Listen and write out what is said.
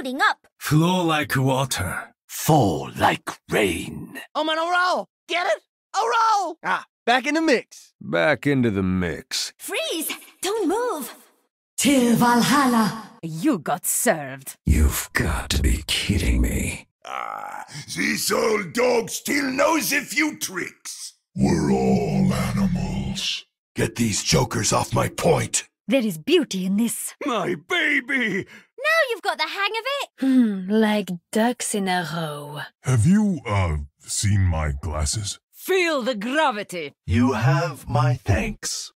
shooting up. Flow like water. Fall like rain. I'm oh, on a roll. Get it? A roll. Ah, back in the mix. Back into the mix. Freeze! Don't move. Till Valhalla. You got served. You've got to be kidding me. Ah, this old dog still knows a few tricks. We're all animals. Get these jokers off my point. There is beauty in this. My baby! you've got the hang of it. Hmm, like ducks in a row. Have you, uh, seen my glasses? Feel the gravity. You have my thanks.